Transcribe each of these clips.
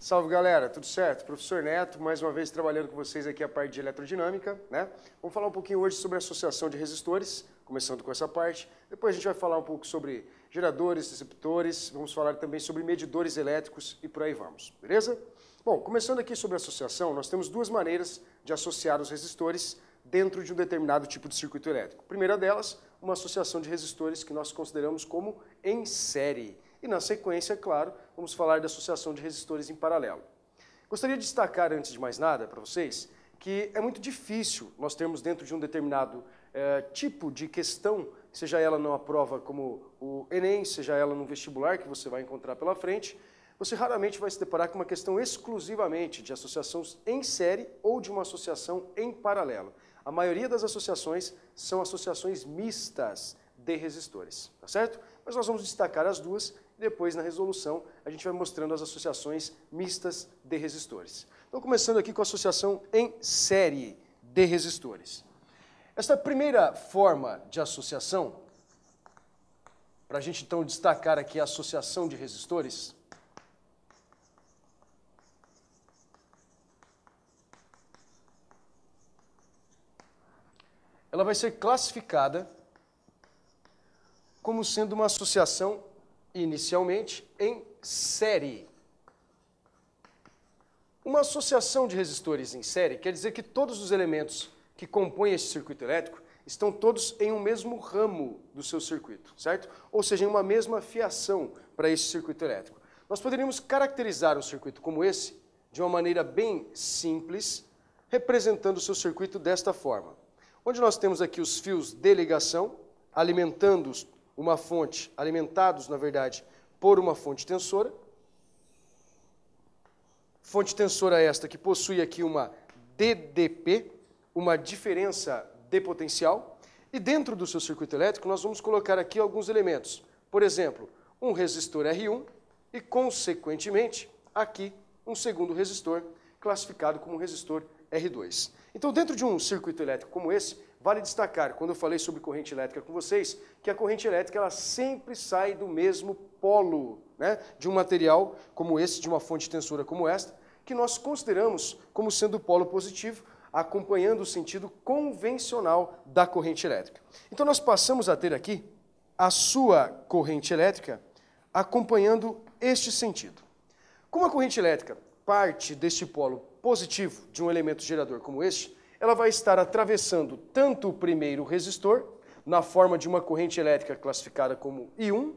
Salve galera, tudo certo? Professor Neto, mais uma vez trabalhando com vocês aqui a parte de eletrodinâmica, né? Vamos falar um pouquinho hoje sobre associação de resistores, começando com essa parte. Depois a gente vai falar um pouco sobre geradores, receptores, vamos falar também sobre medidores elétricos e por aí vamos, beleza? Bom, começando aqui sobre associação, nós temos duas maneiras de associar os resistores dentro de um determinado tipo de circuito elétrico. A primeira delas, uma associação de resistores que nós consideramos como em série. E na sequência, claro, vamos falar da associação de resistores em paralelo. Gostaria de destacar, antes de mais nada, para vocês, que é muito difícil nós termos dentro de um determinado eh, tipo de questão, seja ela numa prova como o Enem, seja ela num vestibular que você vai encontrar pela frente, você raramente vai se deparar com uma questão exclusivamente de associações em série ou de uma associação em paralelo. A maioria das associações são associações mistas de resistores, tá certo? Mas nós vamos destacar as duas e depois na resolução a gente vai mostrando as associações mistas de resistores. Então começando aqui com a associação em série de resistores. Esta primeira forma de associação, para a gente então destacar aqui a associação de resistores, ela vai ser classificada como sendo uma associação, inicialmente, em série. Uma associação de resistores em série quer dizer que todos os elementos que compõem esse circuito elétrico estão todos em um mesmo ramo do seu circuito, certo? Ou seja, em uma mesma fiação para esse circuito elétrico. Nós poderíamos caracterizar um circuito como esse de uma maneira bem simples, representando o seu circuito desta forma onde nós temos aqui os fios de ligação, alimentando-os uma fonte, alimentados, na verdade, por uma fonte tensora. Fonte tensora é esta que possui aqui uma DDP, uma diferença de potencial. E dentro do seu circuito elétrico, nós vamos colocar aqui alguns elementos. Por exemplo, um resistor R1 e, consequentemente, aqui um segundo resistor, classificado como resistor r 1 R2. Então, dentro de um circuito elétrico como esse, vale destacar, quando eu falei sobre corrente elétrica com vocês, que a corrente elétrica ela sempre sai do mesmo polo né, de um material como esse, de uma fonte tensora como esta, que nós consideramos como sendo o polo positivo, acompanhando o sentido convencional da corrente elétrica. Então, nós passamos a ter aqui a sua corrente elétrica acompanhando este sentido. Como a corrente elétrica parte deste polo positivo de um elemento gerador como este, ela vai estar atravessando tanto o primeiro resistor, na forma de uma corrente elétrica classificada como I1,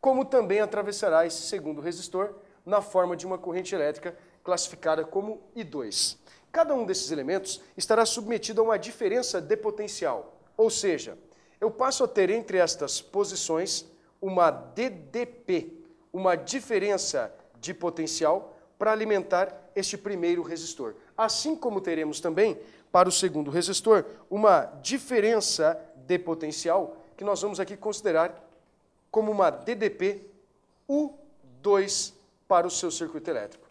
como também atravessará esse segundo resistor, na forma de uma corrente elétrica classificada como I2. Cada um desses elementos estará submetido a uma diferença de potencial, ou seja, eu passo a ter entre estas posições uma DDP, uma diferença de potencial para alimentar este primeiro resistor. Assim como teremos também para o segundo resistor uma diferença de potencial que nós vamos aqui considerar como uma DDP U2 para o seu circuito elétrico.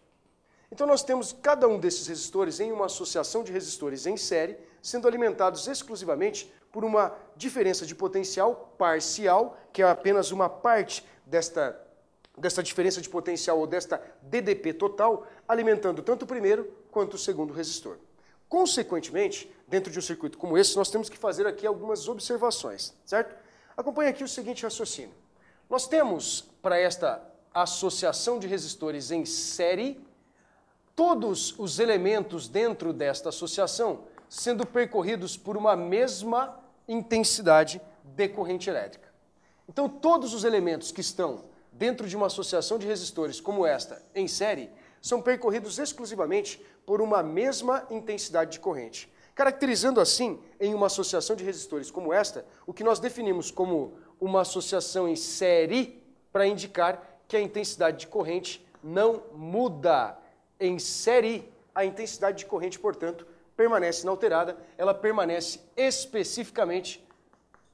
Então nós temos cada um desses resistores em uma associação de resistores em série, sendo alimentados exclusivamente por uma diferença de potencial parcial, que é apenas uma parte desta dessa diferença de potencial ou desta DDP total, alimentando tanto o primeiro quanto o segundo resistor. Consequentemente, dentro de um circuito como esse, nós temos que fazer aqui algumas observações, certo? Acompanhe aqui o seguinte raciocínio. Nós temos para esta associação de resistores em série todos os elementos dentro desta associação sendo percorridos por uma mesma intensidade de corrente elétrica. Então, todos os elementos que estão dentro de uma associação de resistores como esta, em série, são percorridos exclusivamente por uma mesma intensidade de corrente. Caracterizando assim, em uma associação de resistores como esta, o que nós definimos como uma associação em série para indicar que a intensidade de corrente não muda. Em série, a intensidade de corrente, portanto, permanece inalterada, ela permanece especificamente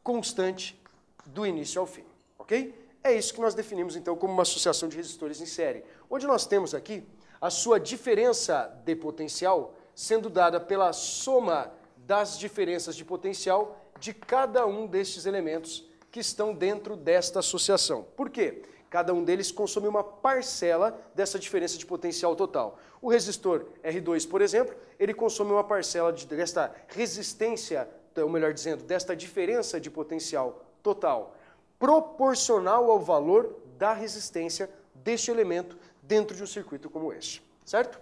constante do início ao fim, ok? É isso que nós definimos então como uma associação de resistores em série, onde nós temos aqui a sua diferença de potencial sendo dada pela soma das diferenças de potencial de cada um destes elementos que estão dentro desta associação. Por quê? Cada um deles consome uma parcela dessa diferença de potencial total. O resistor R2, por exemplo, ele consome uma parcela de, desta resistência, ou então, melhor dizendo, desta diferença de potencial total proporcional ao valor da resistência deste elemento dentro de um circuito como este, certo?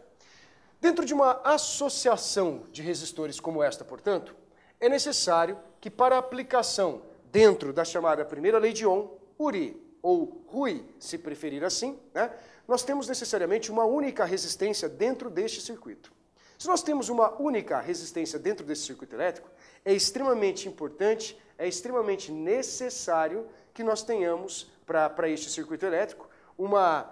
Dentro de uma associação de resistores como esta, portanto, é necessário que para a aplicação dentro da chamada primeira lei de Ohm, URI ou RUI, se preferir assim, né, nós temos necessariamente uma única resistência dentro deste circuito. Se nós temos uma única resistência dentro desse circuito elétrico, é extremamente importante, é extremamente necessário que nós tenhamos para este circuito elétrico uma,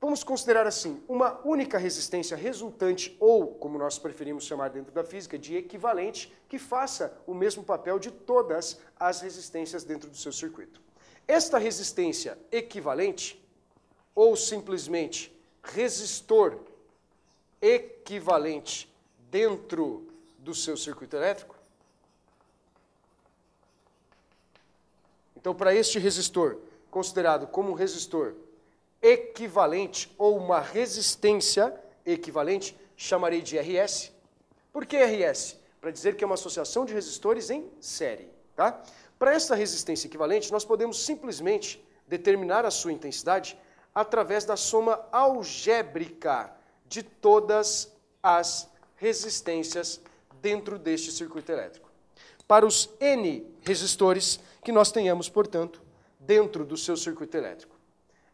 vamos considerar assim, uma única resistência resultante ou, como nós preferimos chamar dentro da física, de equivalente, que faça o mesmo papel de todas as resistências dentro do seu circuito. Esta resistência equivalente, ou simplesmente resistor equivalente dentro do seu circuito elétrico, Então, para este resistor, considerado como um resistor equivalente ou uma resistência equivalente, chamarei de RS. Por que RS? Para dizer que é uma associação de resistores em série. Tá? Para essa resistência equivalente, nós podemos simplesmente determinar a sua intensidade através da soma algébrica de todas as resistências dentro deste circuito elétrico. Para os N resistores, que nós tenhamos, portanto, dentro do seu circuito elétrico.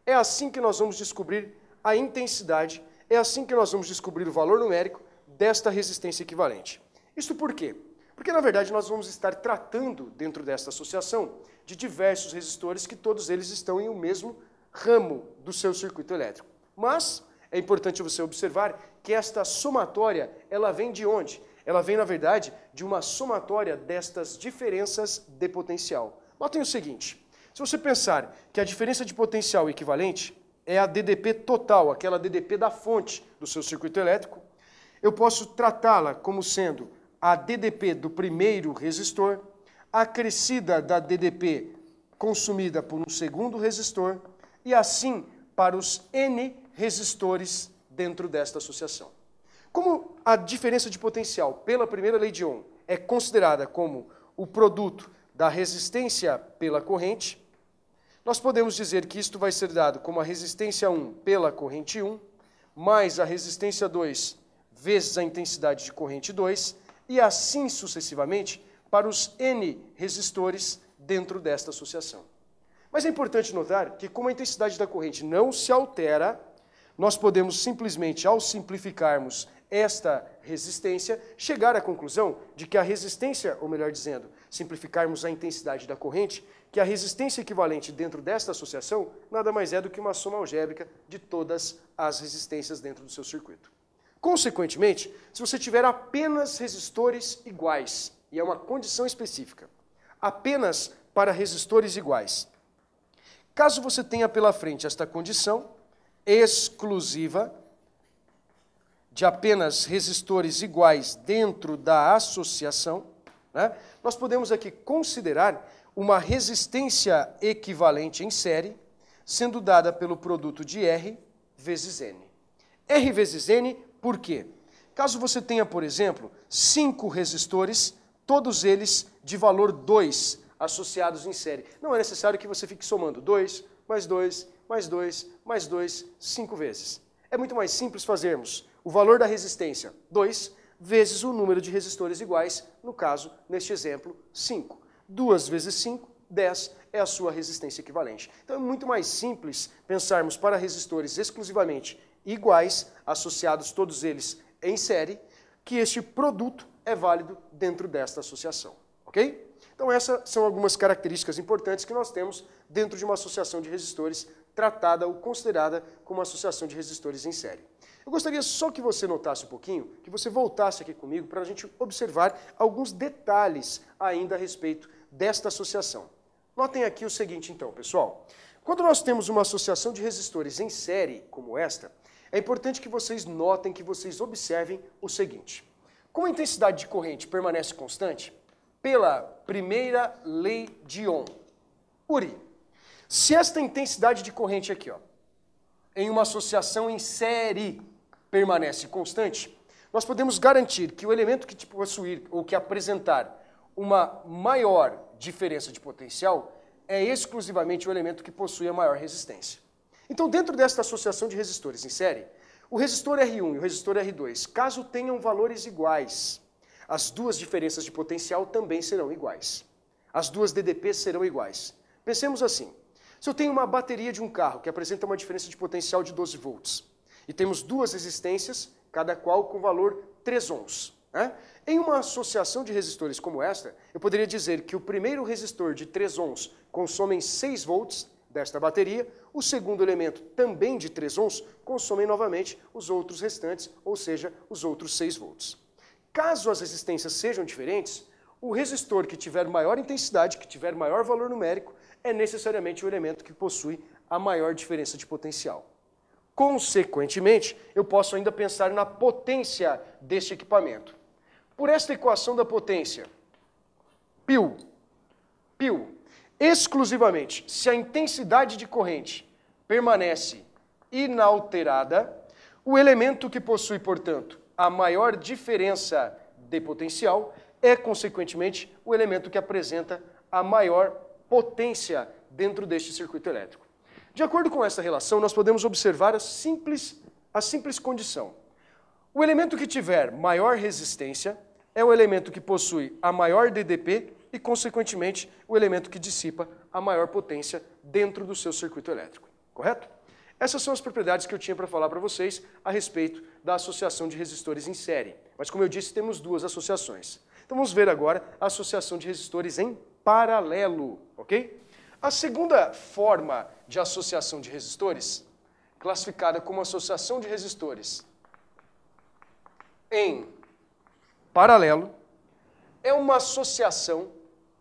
É assim que nós vamos descobrir a intensidade, é assim que nós vamos descobrir o valor numérico desta resistência equivalente. Isso por quê? Porque, na verdade, nós vamos estar tratando, dentro desta associação, de diversos resistores que todos eles estão em o um mesmo ramo do seu circuito elétrico. Mas é importante você observar que esta somatória, ela vem de onde? Ela vem, na verdade, de uma somatória destas diferenças de potencial. Notem o seguinte: se você pensar que a diferença de potencial equivalente é a DDP total, aquela DDP da fonte do seu circuito elétrico, eu posso tratá-la como sendo a DDP do primeiro resistor, acrescida da DDP consumida por um segundo resistor, e assim para os N resistores dentro desta associação. Como a diferença de potencial pela primeira lei de Ohm é considerada como o produto da resistência pela corrente, nós podemos dizer que isto vai ser dado como a resistência 1 pela corrente 1, mais a resistência 2 vezes a intensidade de corrente 2, e assim sucessivamente para os N resistores dentro desta associação. Mas é importante notar que, como a intensidade da corrente não se altera, nós podemos simplesmente, ao simplificarmos esta resistência, chegar à conclusão de que a resistência, ou melhor dizendo, simplificarmos a intensidade da corrente, que a resistência equivalente dentro desta associação nada mais é do que uma soma algébrica de todas as resistências dentro do seu circuito. Consequentemente, se você tiver apenas resistores iguais, e é uma condição específica, apenas para resistores iguais. Caso você tenha pela frente esta condição exclusiva, de apenas resistores iguais dentro da associação, né, nós podemos aqui considerar uma resistência equivalente em série, sendo dada pelo produto de R vezes N. R vezes N, por quê? Caso você tenha, por exemplo, cinco resistores, todos eles de valor 2 associados em série. Não é necessário que você fique somando 2, mais 2, mais 2, mais 2, cinco vezes. É muito mais simples fazermos o valor da resistência, 2, vezes o número de resistores iguais, no caso, neste exemplo, 5. 2 vezes 5, 10 é a sua resistência equivalente. Então é muito mais simples pensarmos para resistores exclusivamente iguais, associados todos eles em série, que este produto é válido dentro desta associação, ok? Então essas são algumas características importantes que nós temos dentro de uma associação de resistores tratada ou considerada como associação de resistores em série. Eu gostaria só que você notasse um pouquinho, que você voltasse aqui comigo para a gente observar alguns detalhes ainda a respeito desta associação. Notem aqui o seguinte, então, pessoal. Quando nós temos uma associação de resistores em série como esta, é importante que vocês notem, que vocês observem o seguinte. Como a intensidade de corrente permanece constante, pela primeira lei de Ohm, URI, se esta intensidade de corrente aqui, ó, em uma associação em série, permanece constante, nós podemos garantir que o elemento que possuir ou que apresentar uma maior diferença de potencial é exclusivamente o elemento que possui a maior resistência. Então, dentro desta associação de resistores em série, o resistor R1 e o resistor R2, caso tenham valores iguais, as duas diferenças de potencial também serão iguais. As duas DDPs serão iguais. Pensemos assim, se eu tenho uma bateria de um carro que apresenta uma diferença de potencial de 12 volts, e temos duas resistências, cada qual com valor 3 ohms. Né? Em uma associação de resistores como esta, eu poderia dizer que o primeiro resistor de 3 ohms consome 6 volts desta bateria, o segundo elemento, também de 3 ohms, consome novamente os outros restantes, ou seja, os outros 6 volts. Caso as resistências sejam diferentes, o resistor que tiver maior intensidade, que tiver maior valor numérico, é necessariamente o elemento que possui a maior diferença de potencial. Consequentemente, eu posso ainda pensar na potência deste equipamento. Por esta equação da potência, π, π, exclusivamente, se a intensidade de corrente permanece inalterada, o elemento que possui, portanto, a maior diferença de potencial é, consequentemente, o elemento que apresenta a maior potência dentro deste circuito elétrico. De acordo com essa relação, nós podemos observar a simples, a simples condição. O elemento que tiver maior resistência é o elemento que possui a maior DDP e, consequentemente, o elemento que dissipa a maior potência dentro do seu circuito elétrico. Correto? Essas são as propriedades que eu tinha para falar para vocês a respeito da associação de resistores em série. Mas, como eu disse, temos duas associações. Então, vamos ver agora a associação de resistores em paralelo, ok? A segunda forma de associação de resistores, classificada como associação de resistores em paralelo, é uma associação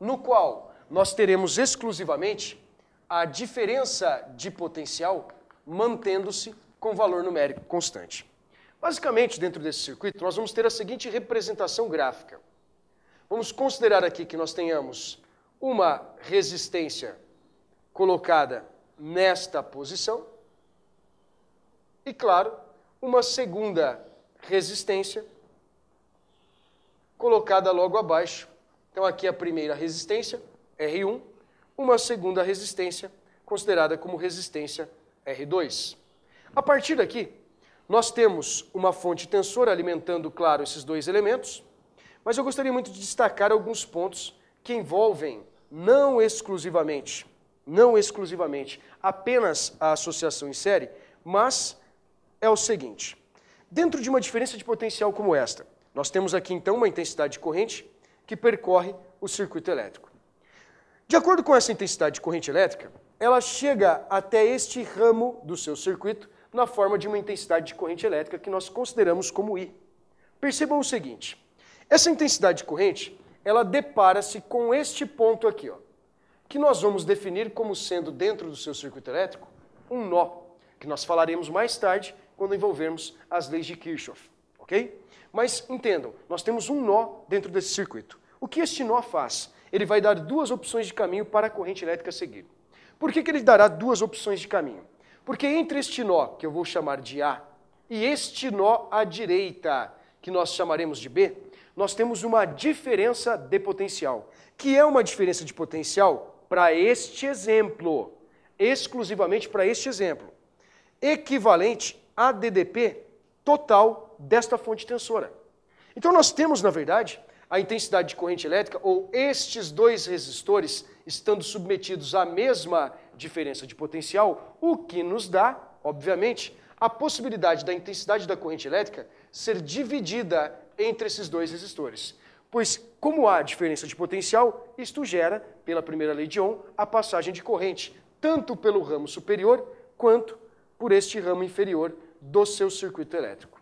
no qual nós teremos exclusivamente a diferença de potencial mantendo-se com valor numérico constante. Basicamente, dentro desse circuito, nós vamos ter a seguinte representação gráfica. Vamos considerar aqui que nós tenhamos uma resistência colocada nesta posição. E, claro, uma segunda resistência colocada logo abaixo. Então, aqui a primeira resistência, R1, uma segunda resistência, considerada como resistência R2. A partir daqui, nós temos uma fonte tensora alimentando, claro, esses dois elementos, mas eu gostaria muito de destacar alguns pontos que envolvem, não exclusivamente, não exclusivamente apenas a associação em série, mas é o seguinte: dentro de uma diferença de potencial como esta, nós temos aqui então uma intensidade de corrente que percorre o circuito elétrico. De acordo com essa intensidade de corrente elétrica, ela chega até este ramo do seu circuito na forma de uma intensidade de corrente elétrica que nós consideramos como I. Percebam o seguinte: essa intensidade de corrente, ela depara-se com este ponto aqui, ó que nós vamos definir como sendo dentro do seu circuito elétrico um nó, que nós falaremos mais tarde quando envolvermos as leis de Kirchhoff, ok? Mas entendam, nós temos um nó dentro desse circuito. O que este nó faz? Ele vai dar duas opções de caminho para a corrente elétrica seguir. Por que, que ele dará duas opções de caminho? Porque entre este nó, que eu vou chamar de A, e este nó à direita, que nós chamaremos de B, nós temos uma diferença de potencial, que é uma diferença de potencial para este exemplo, exclusivamente para este exemplo, equivalente a DDP total desta fonte tensora. Então nós temos, na verdade, a intensidade de corrente elétrica ou estes dois resistores estando submetidos à mesma diferença de potencial, o que nos dá, obviamente, a possibilidade da intensidade da corrente elétrica ser dividida entre esses dois resistores. Pois, como há diferença de potencial, isto gera, pela primeira lei de Ohm, a passagem de corrente, tanto pelo ramo superior quanto por este ramo inferior do seu circuito elétrico.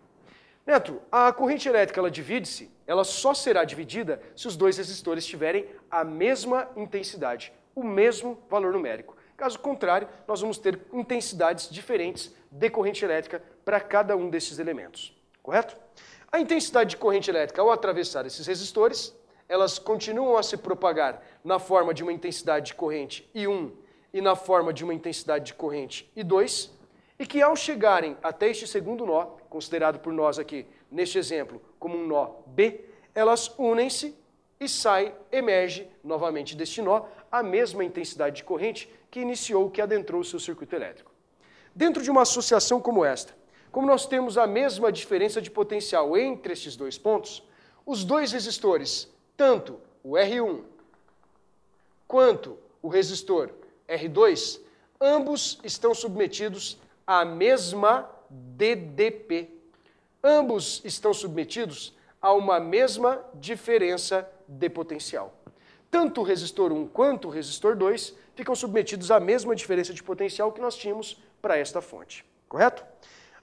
Neto, a corrente elétrica ela divide-se, ela só será dividida se os dois resistores tiverem a mesma intensidade, o mesmo valor numérico. Caso contrário, nós vamos ter intensidades diferentes de corrente elétrica para cada um desses elementos, correto? A intensidade de corrente elétrica, ao atravessar esses resistores, elas continuam a se propagar na forma de uma intensidade de corrente I1 e na forma de uma intensidade de corrente I2, e que ao chegarem até este segundo nó, considerado por nós aqui, neste exemplo, como um nó B, elas unem-se e sai, emerge novamente deste nó, a mesma intensidade de corrente que iniciou, que adentrou o seu circuito elétrico. Dentro de uma associação como esta, como nós temos a mesma diferença de potencial entre esses dois pontos, os dois resistores, tanto o R1 quanto o resistor R2, ambos estão submetidos à mesma DDP. Ambos estão submetidos a uma mesma diferença de potencial. Tanto o resistor 1 quanto o resistor 2 ficam submetidos à mesma diferença de potencial que nós tínhamos para esta fonte, correto?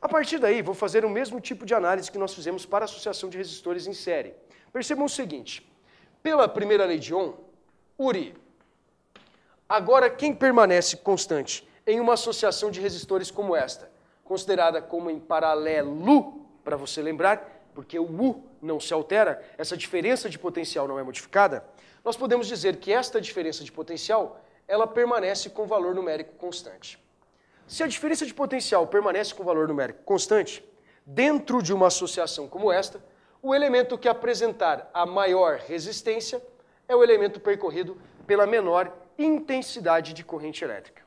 A partir daí, vou fazer o mesmo tipo de análise que nós fizemos para a associação de resistores em série. Percebam o seguinte, pela primeira lei de Ohm, URI, agora quem permanece constante em uma associação de resistores como esta, considerada como em paralelo, para você lembrar, porque o U não se altera, essa diferença de potencial não é modificada, nós podemos dizer que esta diferença de potencial, ela permanece com valor numérico constante. Se a diferença de potencial permanece com valor numérico constante, dentro de uma associação como esta, o elemento que apresentar a maior resistência é o elemento percorrido pela menor intensidade de corrente elétrica.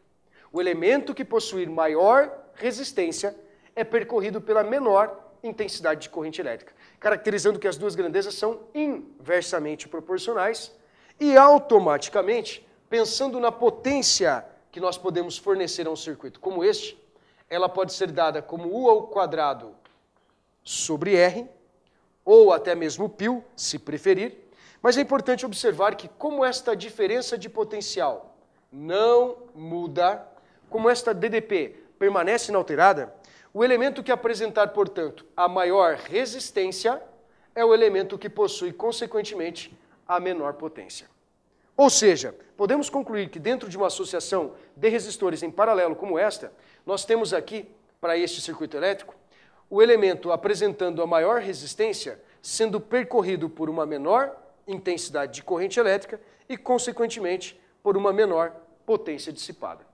O elemento que possuir maior resistência é percorrido pela menor intensidade de corrente elétrica, caracterizando que as duas grandezas são inversamente proporcionais e automaticamente, pensando na potência que nós podemos fornecer a um circuito como este, ela pode ser dada como U ao quadrado sobre R, ou até mesmo π, se preferir, mas é importante observar que como esta diferença de potencial não muda, como esta DDP permanece inalterada, o elemento que apresentar, portanto, a maior resistência é o elemento que possui, consequentemente, a menor potência. Ou seja, podemos concluir que dentro de uma associação de resistores em paralelo como esta, nós temos aqui, para este circuito elétrico, o elemento apresentando a maior resistência sendo percorrido por uma menor intensidade de corrente elétrica e, consequentemente, por uma menor potência dissipada.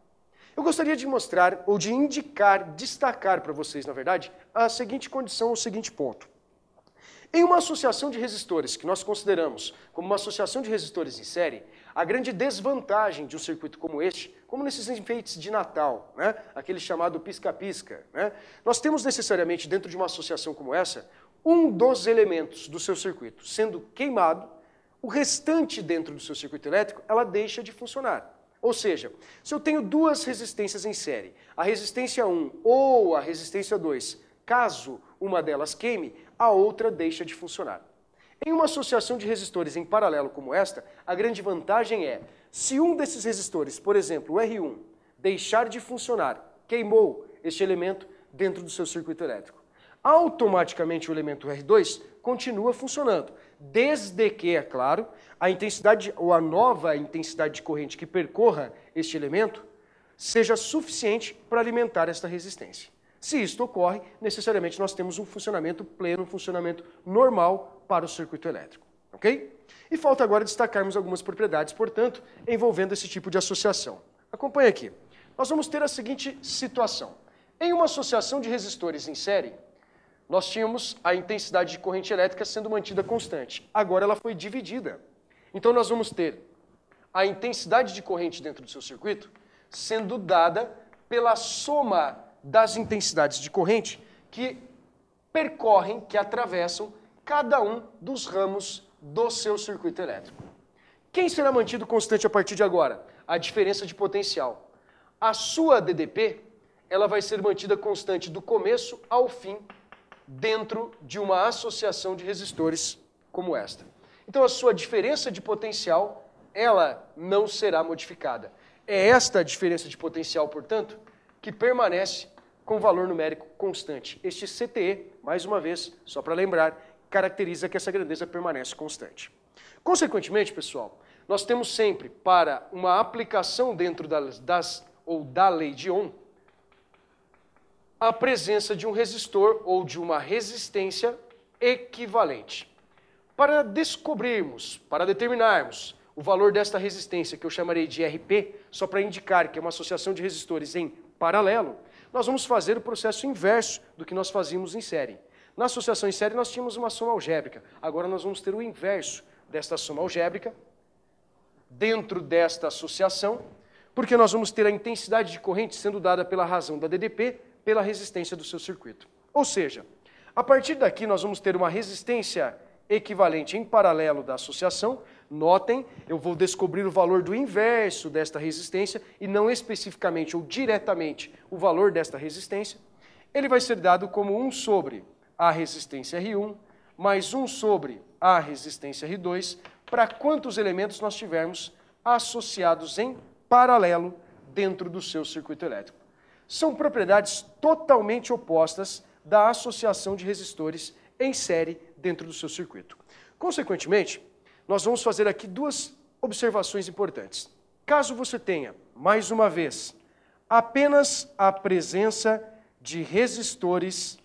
Eu gostaria de mostrar, ou de indicar, destacar para vocês, na verdade, a seguinte condição, o seguinte ponto. Em uma associação de resistores, que nós consideramos como uma associação de resistores em série, a grande desvantagem de um circuito como este, como nesses enfeites de Natal, né? aquele chamado pisca-pisca, né? nós temos necessariamente, dentro de uma associação como essa, um dos elementos do seu circuito sendo queimado, o restante dentro do seu circuito elétrico, ela deixa de funcionar. Ou seja, se eu tenho duas resistências em série, a resistência 1 ou a resistência 2, caso uma delas queime, a outra deixa de funcionar. Em uma associação de resistores em paralelo como esta, a grande vantagem é, se um desses resistores, por exemplo, o R1, deixar de funcionar, queimou este elemento dentro do seu circuito elétrico, automaticamente o elemento R2 continua funcionando, desde que, é claro, a intensidade ou a nova intensidade de corrente que percorra este elemento seja suficiente para alimentar esta resistência. Se isto ocorre, necessariamente nós temos um funcionamento pleno, um funcionamento normal para o circuito elétrico. Ok? E falta agora destacarmos algumas propriedades, portanto, envolvendo esse tipo de associação. Acompanhe aqui. Nós vamos ter a seguinte situação. Em uma associação de resistores em série, nós tínhamos a intensidade de corrente elétrica sendo mantida constante. Agora ela foi dividida. Então nós vamos ter a intensidade de corrente dentro do seu circuito sendo dada pela soma das intensidades de corrente que percorrem, que atravessam cada um dos ramos do seu circuito elétrico. Quem será mantido constante a partir de agora? A diferença de potencial. A sua DDP ela vai ser mantida constante do começo ao fim dentro de uma associação de resistores como esta. Então a sua diferença de potencial ela não será modificada. É esta a diferença de potencial, portanto, que permanece com valor numérico constante. Este CTE, mais uma vez, só para lembrar, caracteriza que essa grandeza permanece constante. Consequentemente, pessoal, nós temos sempre para uma aplicação dentro das, das ou da lei de Ohm a presença de um resistor ou de uma resistência equivalente. Para descobrirmos, para determinarmos o valor desta resistência, que eu chamarei de RP, só para indicar que é uma associação de resistores em paralelo, nós vamos fazer o processo inverso do que nós fazíamos em série. Na associação em série, nós tínhamos uma soma algébrica. Agora nós vamos ter o inverso desta soma algébrica, dentro desta associação, porque nós vamos ter a intensidade de corrente sendo dada pela razão da DDP pela resistência do seu circuito. Ou seja, a partir daqui nós vamos ter uma resistência equivalente em paralelo da associação Notem, eu vou descobrir o valor do inverso desta resistência e não especificamente ou diretamente o valor desta resistência. Ele vai ser dado como 1 sobre a resistência R1 mais 1 sobre a resistência R2 para quantos elementos nós tivermos associados em paralelo dentro do seu circuito elétrico. São propriedades totalmente opostas da associação de resistores em série dentro do seu circuito. Consequentemente, nós vamos fazer aqui duas observações importantes. Caso você tenha, mais uma vez, apenas a presença de resistores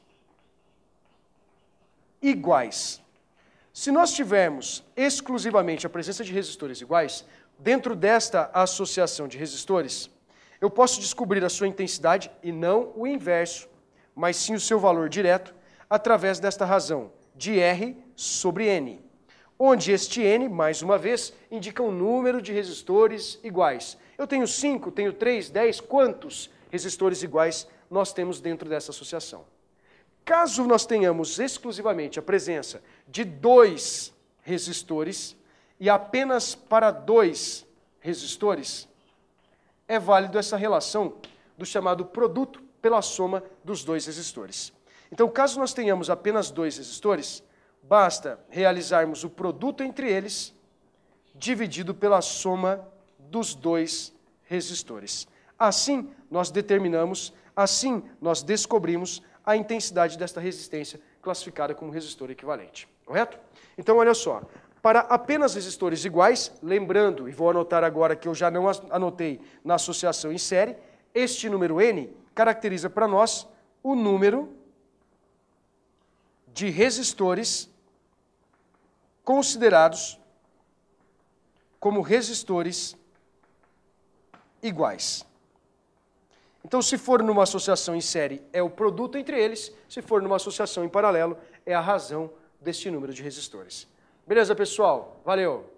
iguais. Se nós tivermos exclusivamente a presença de resistores iguais, dentro desta associação de resistores, eu posso descobrir a sua intensidade e não o inverso, mas sim o seu valor direto através desta razão de R sobre N onde este N, mais uma vez, indica um número de resistores iguais. Eu tenho 5, tenho 3, 10, quantos resistores iguais nós temos dentro dessa associação? Caso nós tenhamos exclusivamente a presença de dois resistores e apenas para dois resistores, é válido essa relação do chamado produto pela soma dos dois resistores. Então, caso nós tenhamos apenas dois resistores, Basta realizarmos o produto entre eles, dividido pela soma dos dois resistores. Assim, nós determinamos, assim, nós descobrimos a intensidade desta resistência classificada como resistor equivalente. Correto? Então, olha só. Para apenas resistores iguais, lembrando, e vou anotar agora que eu já não anotei na associação em série, este número N caracteriza para nós o número de resistores considerados como resistores iguais. Então, se for numa associação em série, é o produto entre eles, se for numa associação em paralelo, é a razão deste número de resistores. Beleza, pessoal? Valeu!